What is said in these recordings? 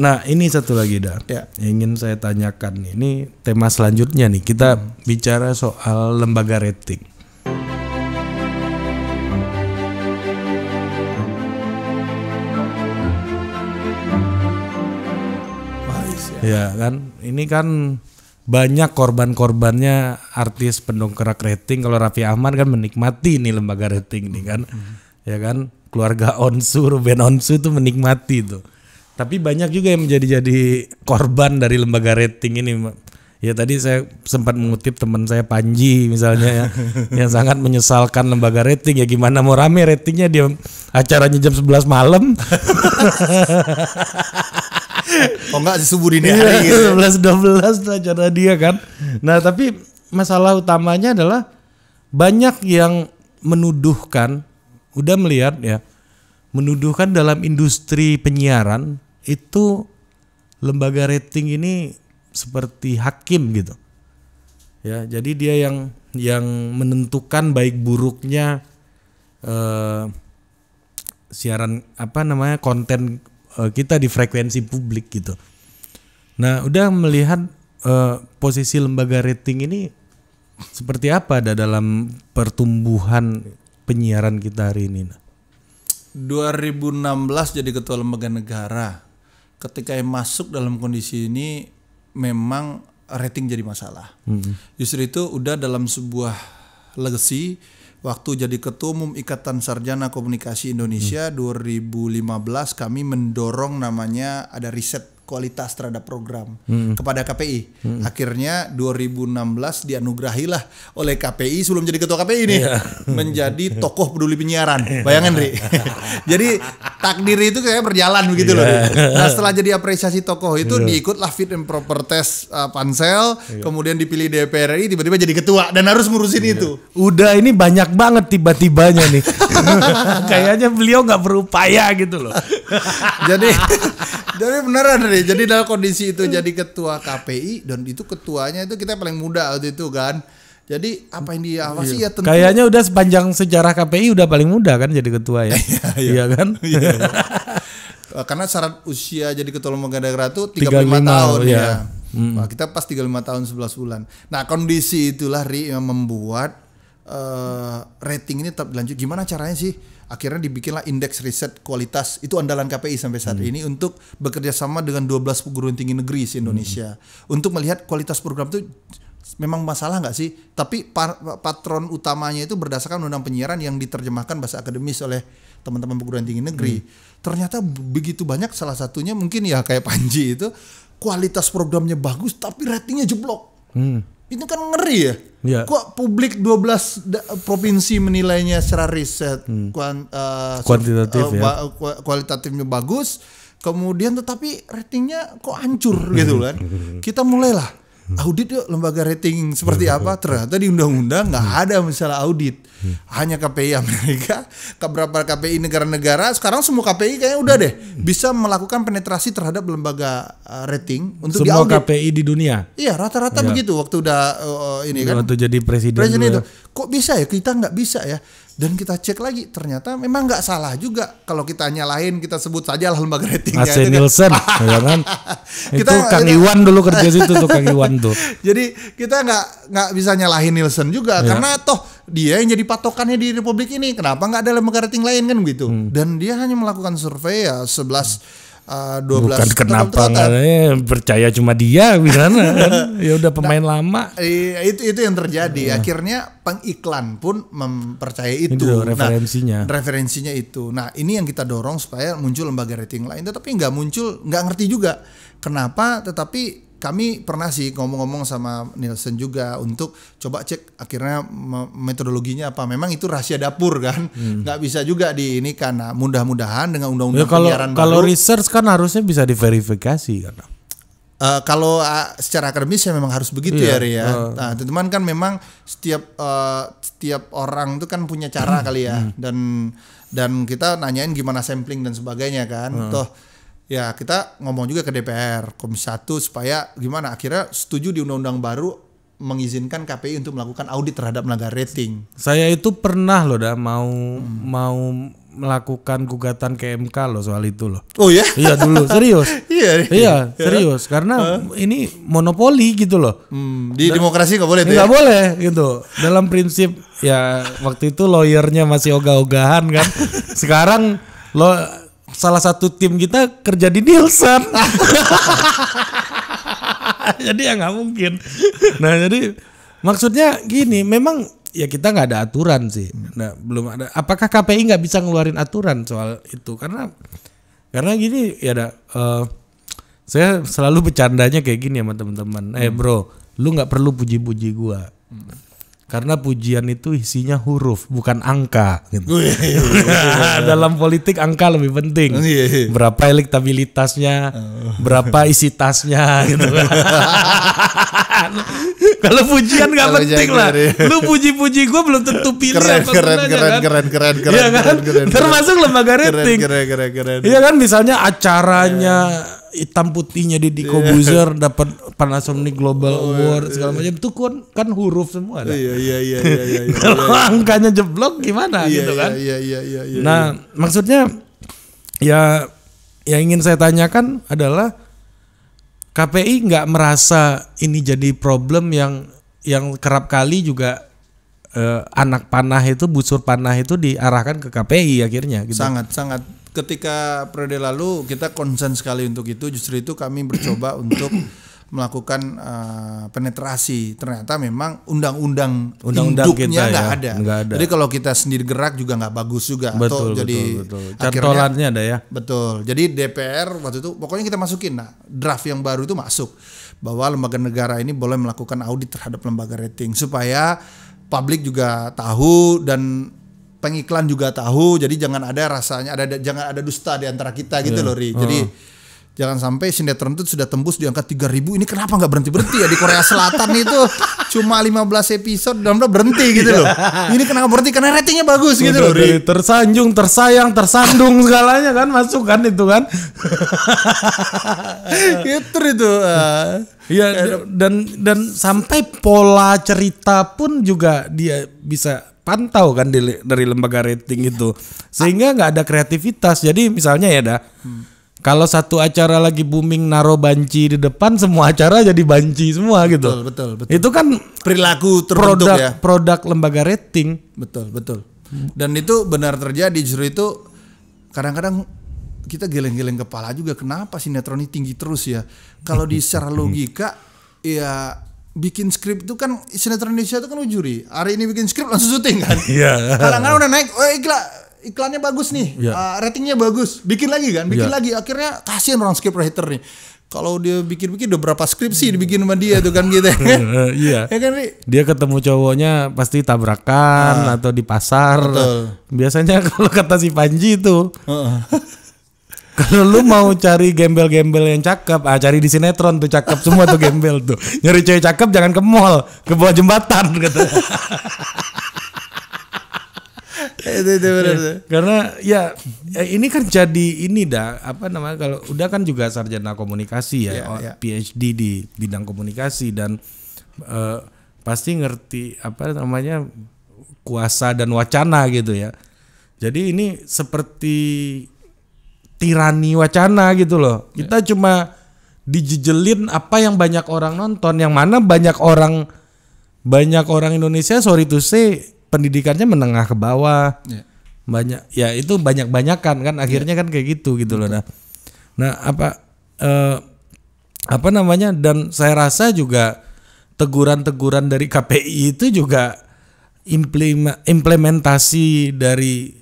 Nah ini satu lagi dah ya. yang ingin saya tanyakan ini tema selanjutnya nih kita hmm. bicara soal lembaga rating. Ya. ya. kan ini kan banyak korban-korbannya artis pendongkrak rating kalau Raffi Ahmad kan menikmati nih lembaga rating nih kan hmm. ya kan keluarga Onsu Ruben Onsu tuh menikmati tuh tapi banyak juga yang menjadi-jadi korban dari lembaga rating ini. Ya tadi saya sempat mengutip teman saya Panji misalnya ya, yang sangat menyesalkan lembaga rating ya gimana mau rame ratingnya dia acaranya jam 11 malam. oh enggak subuh dini iya, hari gitu. 11 ya? 12 acara dia kan. Nah, tapi masalah utamanya adalah banyak yang menuduhkan udah melihat ya menuduhkan dalam industri penyiaran itu lembaga rating ini seperti hakim gitu. Ya, jadi dia yang yang menentukan baik buruknya eh, siaran apa namanya konten eh, kita di frekuensi publik gitu. Nah, udah melihat eh, posisi lembaga rating ini seperti apa ada dalam pertumbuhan penyiaran kita hari ini. Nah. 2016 jadi ketua lembaga negara. Ketika yang masuk dalam kondisi ini memang rating jadi masalah. Hmm. Justru itu udah dalam sebuah legacy waktu jadi ketua umum Ikatan Sarjana Komunikasi Indonesia hmm. 2015 kami mendorong namanya ada riset kualitas terhadap program hmm. kepada KPI. Hmm. Akhirnya 2016 dianugerahilah oleh KPI sebelum jadi ketua KPI ini yeah. Iya. menjadi tokoh peduli penyiaran. Iya. bayangin Ri. jadi takdir itu kayak berjalan begitu yeah. loh. Ri. Iya. Nah, setelah jadi apresiasi tokoh itu yeah. diikutlah fit and proper test uh, Pansel, yeah. kemudian dipilih DPR RI tiba-tiba jadi ketua dan harus ngurusin yeah. itu. Udah ini banyak banget tiba-tibanya nih. Kayaknya beliau nggak berupaya gitu loh. jadi jadi beneran nih. Jadi dalam kondisi itu jadi ketua KPI dan itu ketuanya itu kita paling muda waktu itu kan. Jadi apa yang diawasi iya. ya tentu. Kayaknya udah sepanjang sejarah KPI udah paling muda kan jadi ketua ya. Iya, iya, iya. kan? Iya. Eh, karena syarat usia jadi ketua lembaga negara itu 35, 35 tahun iya. ya. Hmm. Nah, kita pas 35 tahun 11 bulan. Nah, kondisi itulah Ri yang membuat uh, rating ini tetap dilanjut. Gimana caranya sih? akhirnya dibikinlah indeks riset kualitas itu andalan KPI sampai saat hmm. ini untuk bekerja sama dengan 12 perguruan tinggi negeri di Indonesia hmm. untuk melihat kualitas program itu memang masalah nggak sih tapi patron utamanya itu berdasarkan undang penyiaran yang diterjemahkan bahasa akademis oleh teman-teman perguruan tinggi negeri hmm. ternyata begitu banyak salah satunya mungkin ya kayak Panji itu kualitas programnya bagus tapi ratingnya jeblok hmm. itu kan ngeri ya Ya. Kok publik 12 provinsi menilainya secara riset hmm. kuan, uh, kuantitatif uh, ya. kualitatifnya bagus, kemudian tetapi ratingnya kok hancur gitu kan. Kita mulailah Hmm. audit yuk lembaga rating seperti apa ternyata di undang-undang nggak hmm. ada misalnya audit hmm. hanya KPI Amerika beberapa KPI negara-negara sekarang semua KPI kayaknya udah deh bisa melakukan penetrasi terhadap lembaga eh, rating untuk semua diaudit. KPI di dunia iya rata-rata ya. begitu waktu udah uh, ini kan waktu jadi presiden, presiden itu kok bisa ya kita nggak bisa ya dan kita cek lagi ternyata memang nggak salah juga kalau kita nyalahin kita sebut saja lah lembaga ratingnya AC itu Nielsen kan, ya kan? kita, Kang Iwan dulu kerja situ tuh Kang Iwan tuh jadi kita nggak nggak bisa nyalahin Nielsen juga ya. karena toh dia yang jadi patokannya di Republik ini kenapa nggak ada lembaga rating lain kan gitu hmm. dan dia hanya melakukan survei ya sebelas. hmm Uh, belas Bukan kenapa kan? percaya cuma dia misalnya kan? ya udah pemain nah, lama. Iya, itu itu yang terjadi. ya. Akhirnya pengiklan pun mempercaya itu. itu nah, referensinya. Nah, referensinya itu. Nah, ini yang kita dorong supaya muncul lembaga rating lain tetapi nggak muncul, nggak ngerti juga kenapa tetapi kami pernah sih ngomong-ngomong sama Nielsen juga untuk coba cek akhirnya metodologinya apa. Memang itu rahasia dapur kan, hmm. bisa juga di ini karena mudah-mudahan dengan undang-undang ya, kalau, penyiaran baru. Kalau research kan harusnya bisa diverifikasi kan. Uh, kalau uh, secara akademis ya memang harus begitu iya, ya Ria. Ya. Uh. Eh. Nah, teman kan memang setiap uh, setiap orang itu kan punya cara kali ya hmm. dan dan kita nanyain gimana sampling dan sebagainya kan. Uh. Toh ya kita ngomong juga ke DPR Komisi 1 supaya gimana akhirnya setuju di undang-undang baru mengizinkan KPI untuk melakukan audit terhadap lembaga rating. Saya itu pernah loh dah mau hmm. mau melakukan gugatan ke MK loh soal itu loh. Oh ya? Iya dulu serius. iya, iya, iya serius karena huh? ini monopoli gitu loh. Hmm, di Dan, demokrasi nggak boleh. Nggak ya? boleh gitu. Dalam prinsip ya waktu itu lawyernya masih ogah-ogahan kan. Sekarang lo salah satu tim kita kerja di Nielsen. jadi ya nggak mungkin. Nah jadi maksudnya gini, memang ya kita nggak ada aturan sih. Nah belum ada. Apakah KPI nggak bisa ngeluarin aturan soal itu? Karena karena gini ya ada. Uh, saya selalu bercandanya kayak gini sama teman-teman. Eh hmm. bro, lu nggak perlu puji-puji gua. Hmm karena pujian itu isinya huruf bukan angka gitu. Oh, iya, iya, iya. dalam politik angka lebih penting oh, berapa elektabilitasnya oh. berapa isi tasnya gitu kalau pujian nggak penting lah lu puji-puji gue belum tentu pilih keren, apa keren, kan? keren, kan? keren keren keren ya kan? keren keren termasuk lembaga rating keren keren keren iya kan misalnya acaranya yeah hitam putihnya di Diko yeah. Iya. dapat Panasonic Global oh, iya, Award yeah, segala iya. macam itu kan kan huruf semua ada. Iya iya iya iya angkanya jeblok gimana yeah, gitu kan? Iya iya iya iya. Nah, maksudnya ya yang ingin saya tanyakan adalah KPI nggak merasa ini jadi problem yang yang kerap kali juga eh, anak panah itu busur panah itu diarahkan ke KPI akhirnya gitu. Sangat sangat ketika periode lalu kita konsen sekali untuk itu justru itu kami bercoba untuk melakukan uh, penetrasi ternyata memang undang-undang undang nggak ya, ada. ada jadi kalau kita sendiri gerak juga nggak bagus juga betul, atau jadi betul, betul. ada ya betul jadi DPR waktu itu pokoknya kita masukin nah draft yang baru itu masuk bahwa lembaga negara ini boleh melakukan audit terhadap lembaga rating supaya publik juga tahu dan pengiklan juga tahu jadi jangan ada rasanya ada, jangan ada dusta di antara kita gitu yeah. loh Ri. Jadi uh. jangan sampai sinetron itu sudah tembus di angka 3000 ini kenapa nggak berhenti berhenti ya di Korea Selatan itu cuma 15 episode dan udah berhenti gitu iya. loh. Ini kenapa berhenti karena ratingnya bagus gitu loh Ri. Tersanjung, tersayang, tersandung segalanya kan masuk kan itu kan. itu itu. Ah. ya dan dan sampai pola cerita pun juga dia bisa pantau kan di, dari lembaga rating itu sehingga nggak ada kreativitas jadi misalnya ya dah hmm. kalau satu acara lagi booming naro banci di depan semua acara jadi banci semua gitu betul betul, betul. itu kan perilaku produk ya. produk lembaga rating betul betul dan itu benar terjadi justru itu kadang-kadang kita geleng-geleng kepala juga kenapa sinetron ini tinggi terus ya kalau di secara logika ya bikin skrip itu kan sinetron Indonesia itu kan ujuri. Hari ini bikin skrip langsung syuting kan. Iya. Yeah. Kalangan udah naik, oh iklan iklannya bagus nih, yeah. Iya. uh, ratingnya bagus, bikin lagi kan, bikin yeah. lagi. Akhirnya kasihan orang script writer nih. Kalau dia bikin-bikin udah berapa skrip sih dibikin sama dia tuh kan gitu ya. Eh, Iya. ya kan, Ri? Dia ketemu cowoknya pasti tabrakan uh, atau di pasar. Betul. Biasanya kalau kata si Panji itu. Uh -uh. Kalau lu mau cari gembel-gembel yang cakep, ah cari di sinetron tuh cakep semua tuh gembel tuh. Nyari cewek cakep jangan ke mall, ke bawah jembatan gitu. itu, itu benar. Ya, karena ya eh, ini kan jadi ini dah apa namanya kalau udah kan juga sarjana komunikasi ya, yeah, oh, yeah. PhD di bidang komunikasi dan uh, pasti ngerti apa namanya kuasa dan wacana gitu ya. Jadi ini seperti tirani wacana gitu loh. Ya. Kita yeah. cuma dijejelin apa yang banyak orang nonton, yang mana banyak orang banyak orang Indonesia sorry to say pendidikannya menengah ke bawah. Yeah. Banyak ya itu banyak-banyakan kan akhirnya yeah. kan kayak gitu gitu loh nah. Nah, apa eh, apa namanya dan saya rasa juga teguran-teguran dari KPI itu juga implementasi dari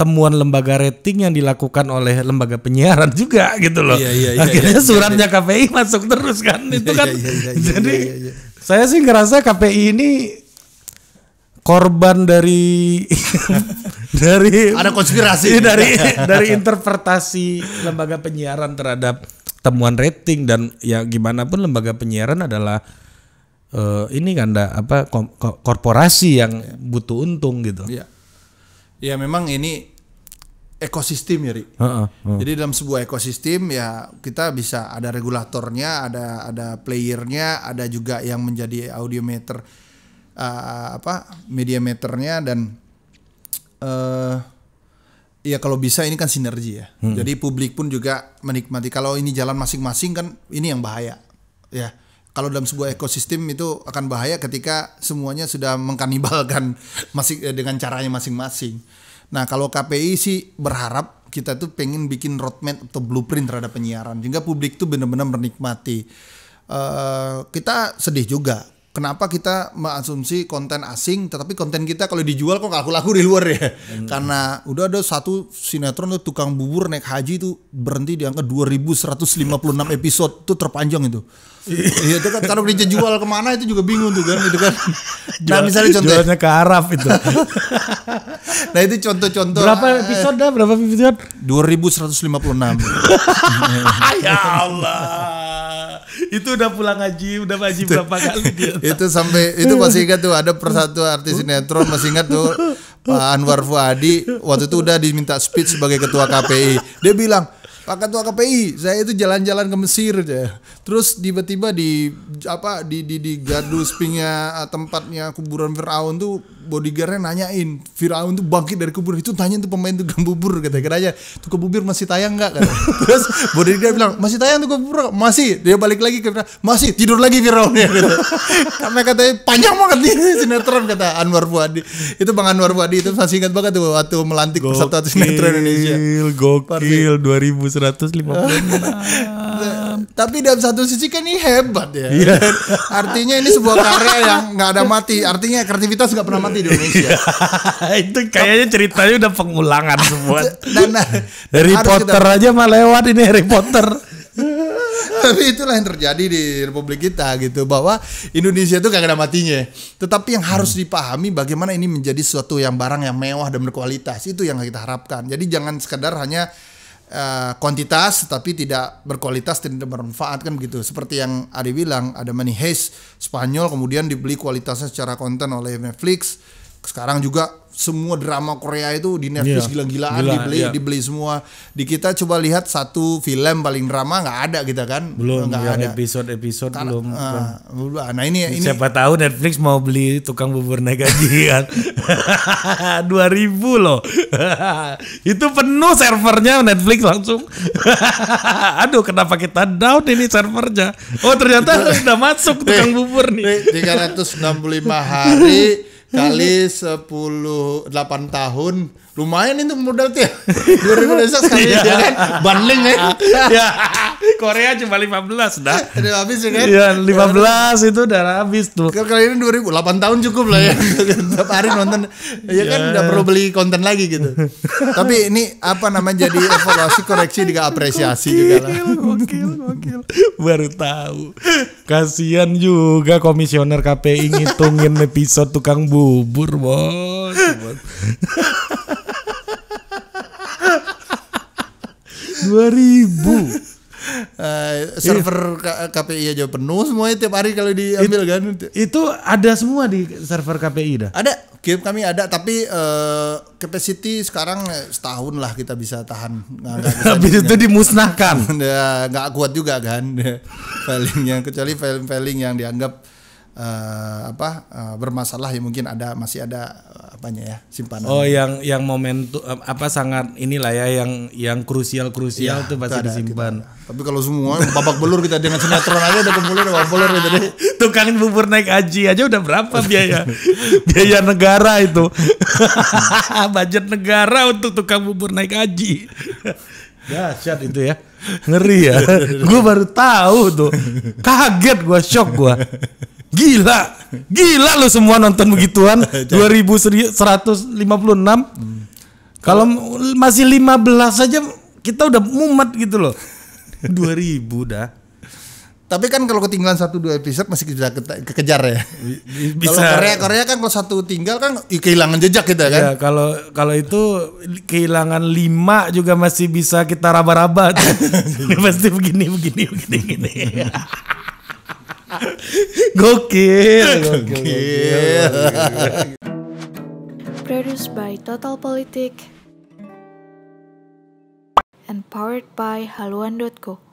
temuan lembaga rating yang dilakukan oleh lembaga penyiaran juga gitu loh. Iya, iya, iya, Akhirnya iya, iya suratnya iya, KPI masuk terus kan iya, itu iya, kan. Iya, iya, iya, jadi iya, iya, iya. saya sih ngerasa KPI ini korban dari dari ada konspirasi iya, dari dari interpretasi lembaga penyiaran terhadap temuan rating dan ya gimana pun lembaga penyiaran adalah uh, ini kan ada apa kom, korporasi yang butuh untung gitu. Iya ya memang ini ekosistem ya, Ri. Uh, uh, uh. Jadi dalam sebuah ekosistem ya kita bisa ada regulatornya, ada ada playernya, ada juga yang menjadi audiometer uh, apa meternya dan uh, ya kalau bisa ini kan sinergi ya. Hmm. Jadi publik pun juga menikmati. Kalau ini jalan masing-masing kan ini yang bahaya ya kalau dalam sebuah ekosistem itu akan bahaya ketika semuanya sudah mengkanibalkan masing eh, dengan caranya masing-masing. Nah, kalau KPI sih berharap kita tuh pengen bikin roadmap atau blueprint terhadap penyiaran sehingga publik tuh benar-benar menikmati. Uh, kita sedih juga kenapa kita mengasumsi konten asing tetapi konten kita kalau dijual kok laku laku di luar ya hmm. karena udah ada satu sinetron tuh tukang bubur naik haji itu berhenti di angka 2156 episode itu terpanjang itu iya itu kan kalau dijual kemana itu juga bingung tuh kan itu kan nah misalnya contoh jualnya ke Arab itu nah itu contoh-contoh berapa eh, episode dah berapa episode 2156 ya Allah itu udah pulang haji, udah haji berapa kali dia. itu sampai itu masih ingat tuh ada persatu artis sinetron masih ingat tuh Pak Anwar Fuadi waktu itu udah diminta speech sebagai ketua KPI. Dia bilang, Pak Ketua KPI, saya itu jalan-jalan ke Mesir ya. Terus tiba-tiba di apa di di di gardu pingnya eh, tempatnya kuburan Firaun tuh bodyguardnya nanyain Firaun tuh bangkit dari kubur itu tanya tuh pemain tukang bubur kira aja tuh bubur masih tayang nggak kan terus bodyguard bilang masih tayang tuh kubur, masih dia balik lagi ke masih tidur lagi Firaun ya kata karena katanya panjang banget nih sinetron kata Anwar Fuadi itu Bang Anwar Fuadi itu masih ingat banget tuh waktu melantik persatuan sinetron Indonesia gokil gokil 2150 tapi dalam satu sisi kan ini hebat ya. Iya. Artinya ini sebuah karya yang nggak ada mati. Artinya kreativitas nggak pernah mati di Indonesia. itu kayaknya ceritanya udah pengulangan semua. Dan, Harry Potter kita... aja mah lewat ini Harry Potter. Tapi itulah yang terjadi di republik kita gitu bahwa Indonesia itu kagak ada matinya. Tetapi yang harus hmm. dipahami bagaimana ini menjadi suatu yang barang yang mewah dan berkualitas itu yang kita harapkan. Jadi jangan sekedar hanya uh, kuantitas tapi tidak berkualitas tidak bermanfaat kan begitu seperti yang Ari bilang ada Money Heist Spanyol kemudian dibeli kualitasnya secara konten oleh Netflix sekarang juga semua drama Korea itu di Netflix yeah. gila-gilaan Gila, dibeli yeah. dibeli semua di kita coba lihat satu film paling drama nggak ada kita kan belum nggak ada episode episode Karena, belum uh, nah ini siapa ini siapa tahu Netflix mau beli tukang bubur naik kan dua ribu loh itu penuh servernya Netflix langsung aduh kenapa kita down ini servernya oh ternyata sudah masuk tukang bubur nih tiga ratus enam puluh lima hari kali sepuluh delapan tahun lumayan itu modal tiap dua ribu desa sekali ya kan bundling kan ya iya. Korea cuma 15 dah udah habis ya kan iya 15 itu udah habis tuh kalau kali ini ribu delapan tahun cukup lah ya setiap hari nonton ya kan iya. udah perlu beli konten lagi gitu tapi ini apa namanya jadi evaluasi koreksi juga apresiasi gokil, juga lah gokil gokil baru tahu kasihan juga komisioner KPI ngitungin episode tukang bubur bos 2000 Uh, eh, server iya. KPI aja penuh semua tiap hari kalau diambil It, kan itu ada semua di server KPI dah ada game kami ada tapi uh, capacity sekarang setahun lah kita bisa tahan nah, habis itu dimusnahkan nggak kuat juga kan filingnya kecuali filing filing yang dianggap uh, apa uh, bermasalah ya mungkin ada masih ada uh, apanya ya simpanan. Oh yang yang momentum apa sangat inilah ya yang yang krusial krusial ya, tuh pasti disimpan. Kita, tapi kalau semua babak belur kita dengan sinetron aja udah kumpulin babak belur jadi Tukangin bubur naik aji aja udah berapa biaya biaya negara itu budget negara untuk tukang bubur naik aji haji. Dahsyat itu ya. Ngeri ya. gue baru tahu tuh. Kaget gue, shock gue. Gila, gila lu semua nonton begituan 2156. Hmm. Kalau masih 15 saja kita udah mumet gitu loh. 2000 dah. Tapi kan kalau ketinggalan satu dua episode masih bisa kekejar ya. Bisa. Kalau Korea Korea kan kalau satu tinggal kan kehilangan jejak kita kan. Ya, kalau kalau itu kehilangan lima juga masih bisa kita raba-raba. Pasti begini begini begini begini gokil, gokil, gokil. Produced by Total Politik and powered by haluan.co.